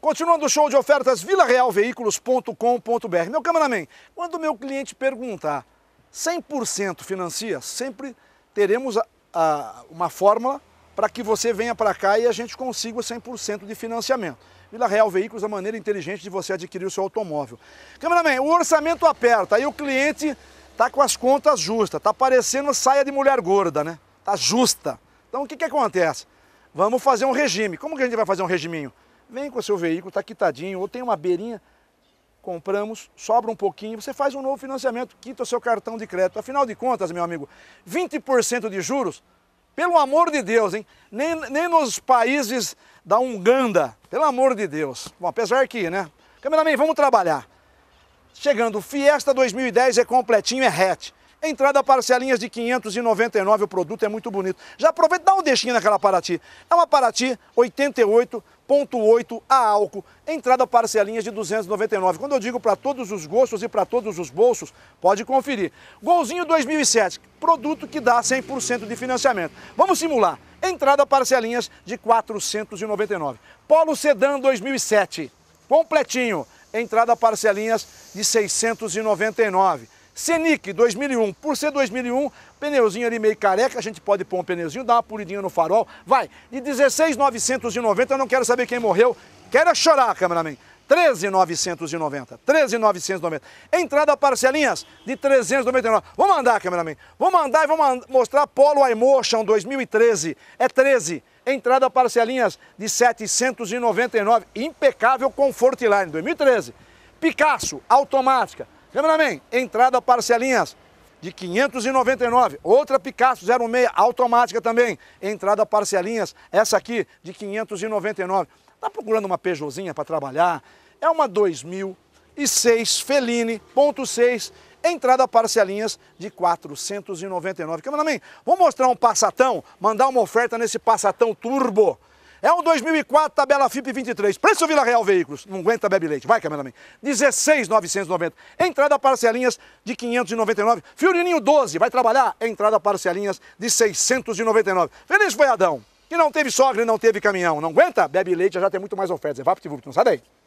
Continuando o show de ofertas, vilarealveículos.com.br. Meu cameraman, quando meu cliente perguntar 100% financia, sempre teremos a, a, uma fórmula para que você venha para cá e a gente consiga 100% de financiamento. Vila Real Veículos, a maneira inteligente de você adquirir o seu automóvel. Cameraman, o orçamento aperta e o cliente tá com as contas justas, tá parecendo saia de mulher gorda, né? Tá justa. Então o que, que acontece? Vamos fazer um regime. Como que a gente vai fazer um regiminho? vem com seu veículo, está quitadinho, ou tem uma beirinha, compramos, sobra um pouquinho, você faz um novo financiamento, quita o seu cartão de crédito. Afinal de contas, meu amigo, 20% de juros, pelo amor de Deus, hein? Nem, nem nos países da Uganda, pelo amor de Deus. Bom, apesar que, né? Cameraman, vamos trabalhar. Chegando, Fiesta 2010 é completinho, é hatch. Entrada parcelinhas de 599, o produto é muito bonito. Já aproveita, dá um deixinho naquela Paraty. É uma Paraty 88 3,8 a álcool, entrada parcelinhas de 299. Quando eu digo para todos os gostos e para todos os bolsos, pode conferir. Golzinho 2007, produto que dá 100% de financiamento. Vamos simular. Entrada parcelinhas de 499. Polo Sedan 2007, completinho. Entrada parcelinhas de 699. Senic 2001, por ser 2001, pneuzinho ali meio careca, a gente pode pôr um pneuzinho, dar uma pulidinha no farol, vai, de 16,990, eu não quero saber quem morreu, quero é chorar, cameraman, 13,990, 13,990, entrada parcelinhas de 399, vou mandar, cameraman, vou mandar e vou mostrar Polo iMotion 2013, é 13, entrada parcelinhas de 799, impecável Line 2013, Picasso, automática, Cameraman, entrada parcelinhas de 599, outra Picasso 06 automática também, entrada parcelinhas, essa aqui de 599. Tá procurando uma Peugeotzinha para trabalhar? É uma 2006 Feline, ponto 6, entrada parcelinhas de 499. Cameraman, vou mostrar um Passatão, mandar uma oferta nesse Passatão Turbo. É um 2004, tabela FIP 23. Preço Vila Real Veículos. Não aguenta, bebe leite. Vai, cameraman. 16,990. Entrada parcelinhas de 599. Fiorininho 12. Vai trabalhar? Entrada parcelinhas de 699. Feliz foi Adão. que não teve sogra e não teve caminhão. Não aguenta? Bebe leite, já tem muito mais ofertas. Evaptvupt, é não sabe aí?